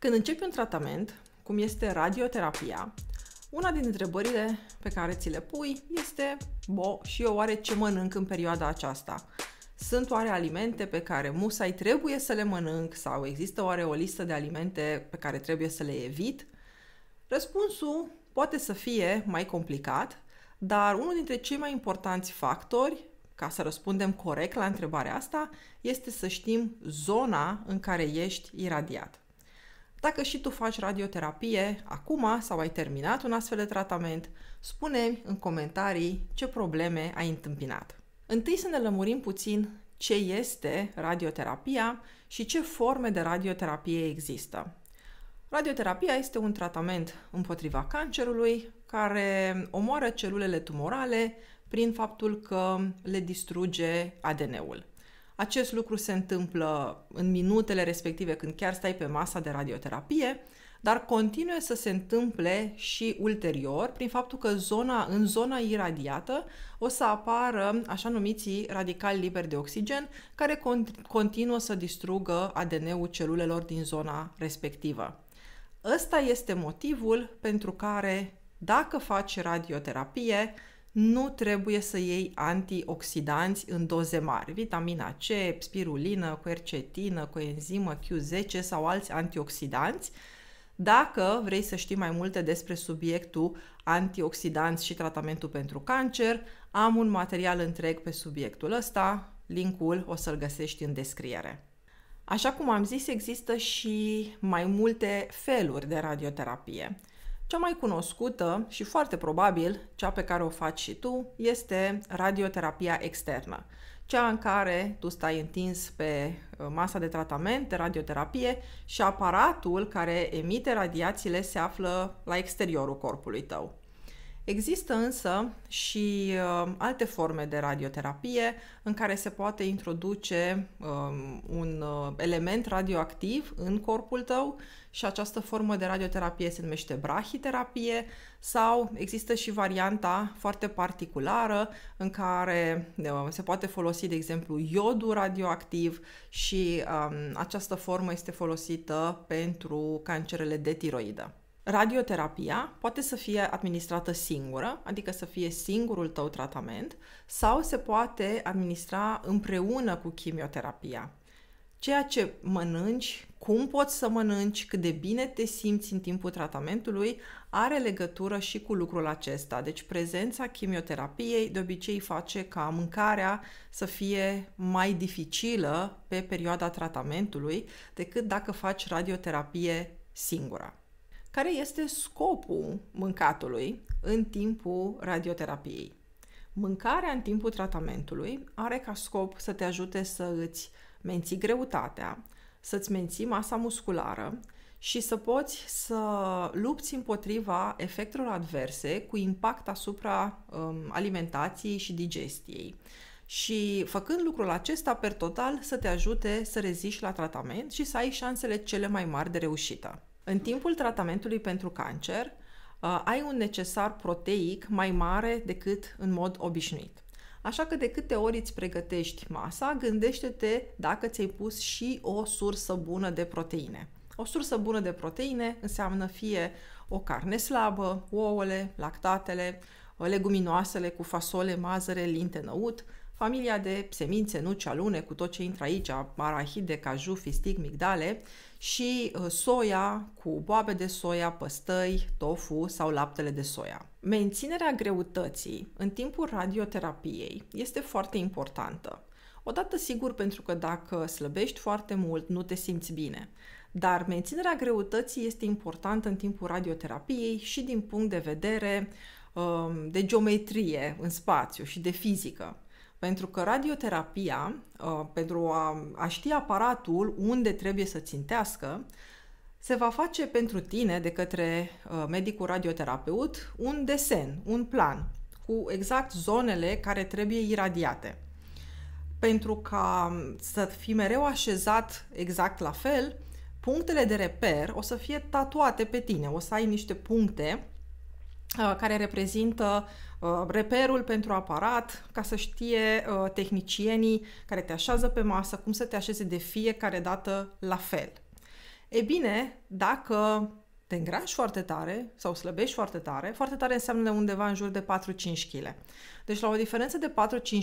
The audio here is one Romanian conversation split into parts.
Când începi un tratament, cum este radioterapia, una din întrebările pe care ți le pui este, bo, și eu oare ce mănânc în perioada aceasta? Sunt oare alimente pe care musai trebuie să le mănânc sau există oare o listă de alimente pe care trebuie să le evit? Răspunsul poate să fie mai complicat, dar unul dintre cei mai importanți factori ca să răspundem corect la întrebarea asta este să știm zona în care ești iradiat. Dacă și tu faci radioterapie acum sau ai terminat un astfel de tratament, spune în comentarii ce probleme ai întâmpinat. Întâi să ne lămurim puțin ce este radioterapia și ce forme de radioterapie există. Radioterapia este un tratament împotriva cancerului care omoară celulele tumorale prin faptul că le distruge ADN-ul. Acest lucru se întâmplă în minutele respective când chiar stai pe masa de radioterapie, dar continuă să se întâmple și ulterior prin faptul că zona, în zona iradiată o să apară așa numiții radicali liberi de oxigen care cont, continuă să distrugă ADN-ul celulelor din zona respectivă. Ăsta este motivul pentru care dacă faci radioterapie, nu trebuie să iei antioxidanți în doze mari. Vitamina C, spirulină, quercetină, coenzimă Q10 sau alți antioxidanți. Dacă vrei să știi mai multe despre subiectul antioxidanți și tratamentul pentru cancer, am un material întreg pe subiectul ăsta, linkul o să-l găsești în descriere. Așa cum am zis, există și mai multe feluri de radioterapie. Cea mai cunoscută și foarte probabil cea pe care o faci și tu este radioterapia externă, cea în care tu stai întins pe uh, masa de tratament de radioterapie și aparatul care emite radiațiile se află la exteriorul corpului tău. Există însă și uh, alte forme de radioterapie în care se poate introduce um, un uh, element radioactiv în corpul tău și această formă de radioterapie se numește brahiterapie sau există și varianta foarte particulară în care uh, se poate folosi, de exemplu, iodul radioactiv și um, această formă este folosită pentru cancerele de tiroidă. Radioterapia poate să fie administrată singură, adică să fie singurul tău tratament, sau se poate administra împreună cu chimioterapia. Ceea ce mănânci, cum poți să mănânci, cât de bine te simți în timpul tratamentului, are legătură și cu lucrul acesta. Deci prezența chimioterapiei de obicei face ca mâncarea să fie mai dificilă pe perioada tratamentului decât dacă faci radioterapie singura care este scopul mâncatului în timpul radioterapiei. Mâncarea în timpul tratamentului are ca scop să te ajute să îți menții greutatea, să-ți menții masa musculară și să poți să lupți împotriva efectelor adverse cu impact asupra um, alimentației și digestiei. Și făcând lucrul acesta, per total, să te ajute să reziști la tratament și să ai șansele cele mai mari de reușită. În timpul tratamentului pentru cancer, uh, ai un necesar proteic mai mare decât în mod obișnuit. Așa că de câte ori îți pregătești masa, gândește-te dacă ți-ai pus și o sursă bună de proteine. O sursă bună de proteine înseamnă fie o carne slabă, ouăle, lactatele, uh, leguminoasele cu fasole, mazăre, linte, năut, familia de semințe, nuci, alune, cu tot ce intră aici, arahide, caju, fistic, migdale și uh, soia cu boabe de soia, păstăi, tofu sau laptele de soia. Menținerea greutății în timpul radioterapiei este foarte importantă. Odată sigur pentru că dacă slăbești foarte mult, nu te simți bine. Dar menținerea greutății este importantă în timpul radioterapiei și din punct de vedere um, de geometrie în spațiu și de fizică. Pentru că radioterapia, uh, pentru a, a ști aparatul unde trebuie să țintească, se va face pentru tine de către uh, medicul radioterapeut un desen, un plan cu exact zonele care trebuie iradiate. Pentru ca să fii mereu așezat exact la fel, punctele de reper o să fie tatuate pe tine, o să ai niște puncte Uh, care reprezintă uh, reperul pentru aparat, ca să știe uh, tehnicienii care te așează pe masă cum să te așeze de fiecare dată la fel. E bine, dacă te îngrași foarte tare sau slăbești foarte tare, foarte tare înseamnă undeva în jur de 4-5 kg. Deci la o diferență de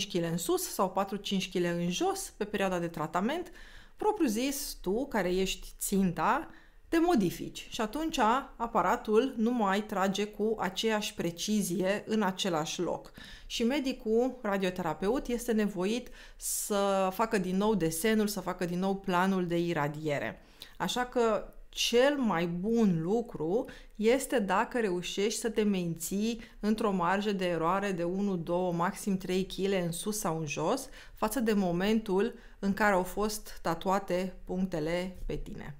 4-5 kg în sus sau 4-5 kg în jos pe perioada de tratament, propriu zis, tu care ești ținta, te modifici și atunci aparatul nu mai trage cu aceeași precizie în același loc. Și medicul radioterapeut este nevoit să facă din nou desenul, să facă din nou planul de iradiere. Așa că cel mai bun lucru este dacă reușești să te menții într-o marjă de eroare de 1, 2, maxim 3 kg în sus sau în jos față de momentul în care au fost tatuate punctele pe tine.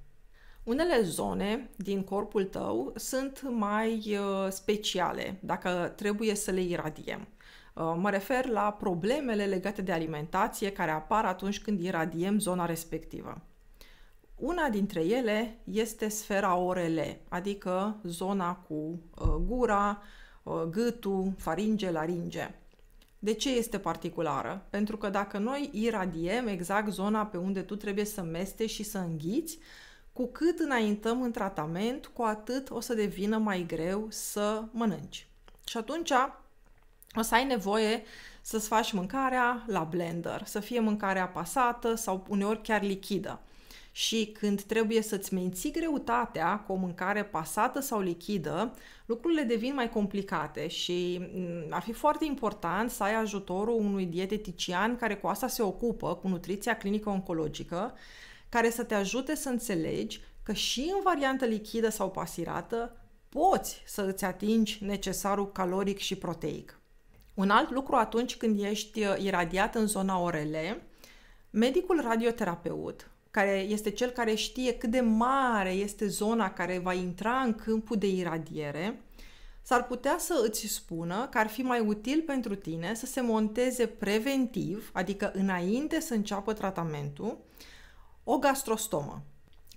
Unele zone din corpul tău sunt mai uh, speciale, dacă trebuie să le iradiem. Uh, mă refer la problemele legate de alimentație care apar atunci când iradiem zona respectivă. Una dintre ele este sfera ORL, adică zona cu uh, gura, gâtul, faringe, laringe. De ce este particulară? Pentru că dacă noi iradiem exact zona pe unde tu trebuie să meste și să înghiți, cu cât înaintăm în tratament, cu atât o să devină mai greu să mănânci. Și atunci o să ai nevoie să-ți faci mâncarea la blender, să fie mâncarea pasată sau uneori chiar lichidă. Și când trebuie să-ți menții greutatea cu o mâncare pasată sau lichidă, lucrurile devin mai complicate și mm, ar fi foarte important să ai ajutorul unui dietetician care cu asta se ocupă, cu nutriția clinică oncologică, care să te ajute să înțelegi că și în variantă lichidă sau pasirată poți să îți atingi necesarul caloric și proteic. Un alt lucru atunci când ești uh, iradiat în zona ORL, medicul radioterapeut, care este cel care știe cât de mare este zona care va intra în câmpul de iradiere, s-ar putea să îți spună că ar fi mai util pentru tine să se monteze preventiv, adică înainte să înceapă tratamentul, o gastrostomă.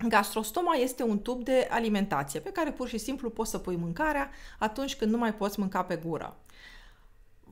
Gastrostoma este un tub de alimentație pe care pur și simplu poți să pui mâncarea atunci când nu mai poți mânca pe gură.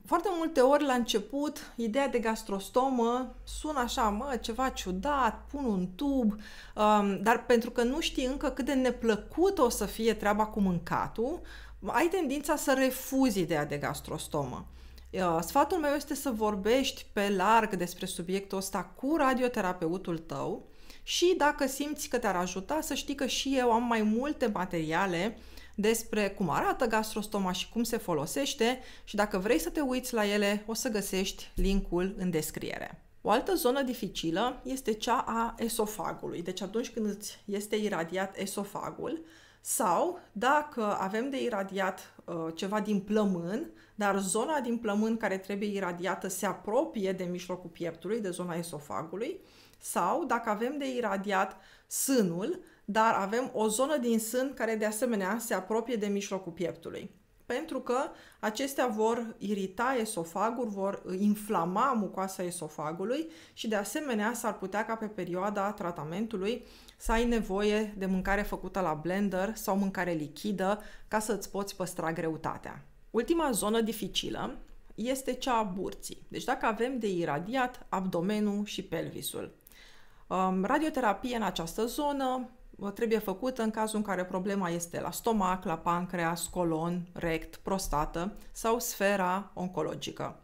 Foarte multe ori la început, ideea de gastrostomă sună așa, mă, ceva ciudat, pun un tub, um, dar pentru că nu știi încă cât de neplăcută o să fie treaba cu mâncatul, ai tendința să refuzi ideea de gastrostomă. Uh, sfatul meu este să vorbești pe larg despre subiectul ăsta cu radioterapeutul tău, și dacă simți că te-ar ajuta, să știi că și eu am mai multe materiale despre cum arată gastrostoma și cum se folosește și dacă vrei să te uiți la ele, o să găsești linkul în descriere. O altă zonă dificilă este cea a esofagului, deci atunci când îți este iradiat esofagul sau dacă avem de iradiat uh, ceva din plămân, dar zona din plămân care trebuie iradiată se apropie de mijlocul pieptului, de zona esofagului, sau dacă avem de iradiat sânul, dar avem o zonă din sân care de asemenea se apropie de mijlocul pieptului. Pentru că acestea vor irita esofagul, vor inflama mucoasa esofagului și de asemenea s-ar putea ca pe perioada tratamentului să ai nevoie de mâncare făcută la blender sau mâncare lichidă ca să îți poți păstra greutatea. Ultima zonă dificilă este cea a burții. Deci dacă avem de iradiat abdomenul și pelvisul. Um, radioterapie în această zonă uh, trebuie făcută în cazul în care problema este la stomac, la pancreas, colon, rect, prostată sau sfera oncologică.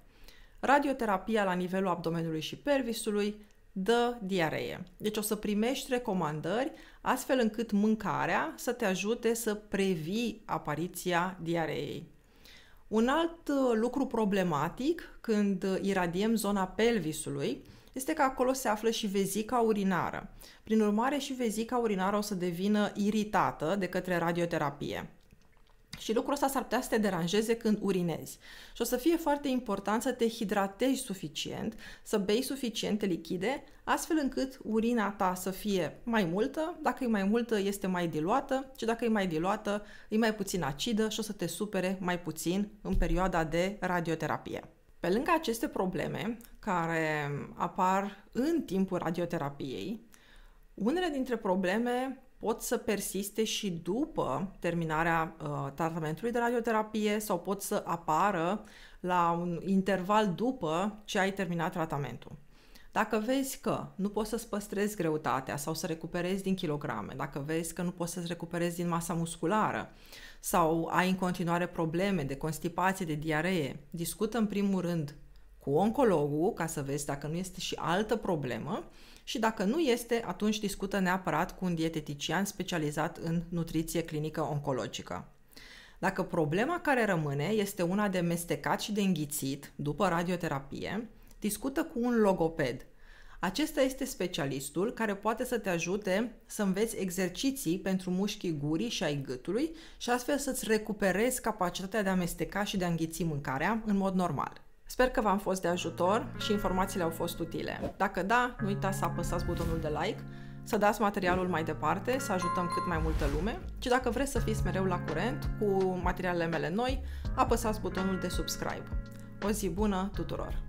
Radioterapia la nivelul abdomenului și pelvisului dă diaree. Deci o să primești recomandări astfel încât mâncarea să te ajute să previi apariția diareei. Un alt uh, lucru problematic când uh, iradiem zona pelvisului este că acolo se află și vezica urinară. Prin urmare, și vezica urinară o să devină iritată de către radioterapie. Și lucrul ăsta s-ar putea să te deranjeze când urinezi. Și o să fie foarte important să te hidratezi suficient, să bei suficiente lichide, astfel încât urina ta să fie mai multă, dacă e mai multă este mai diluată și dacă e mai diluată e mai puțin acidă și o să te supere mai puțin în perioada de radioterapie. Pe lângă aceste probleme care apar în timpul radioterapiei, unele dintre probleme pot să persiste și după terminarea uh, tratamentului de radioterapie sau pot să apară la un interval după ce ai terminat tratamentul. Dacă vezi că nu poți să-ți păstrezi greutatea sau să recuperezi din kilograme, dacă vezi că nu poți să-ți recuperezi din masa musculară sau ai în continuare probleme de constipație, de diaree, discută în primul rând cu oncologul ca să vezi dacă nu este și altă problemă și dacă nu este, atunci discută neapărat cu un dietetician specializat în nutriție clinică oncologică. Dacă problema care rămâne este una de mestecat și de înghițit după radioterapie, discută cu un logoped. Acesta este specialistul care poate să te ajute să înveți exerciții pentru mușchii gurii și ai gâtului și astfel să-ți recuperezi capacitatea de a mesteca și de a înghiți mâncarea în mod normal. Sper că v-am fost de ajutor și informațiile au fost utile. Dacă da, nu uitați să apăsați butonul de like, să dați materialul mai departe, să ajutăm cât mai multă lume și dacă vreți să fiți mereu la curent cu materialele mele noi, apăsați butonul de subscribe. O zi bună tuturor!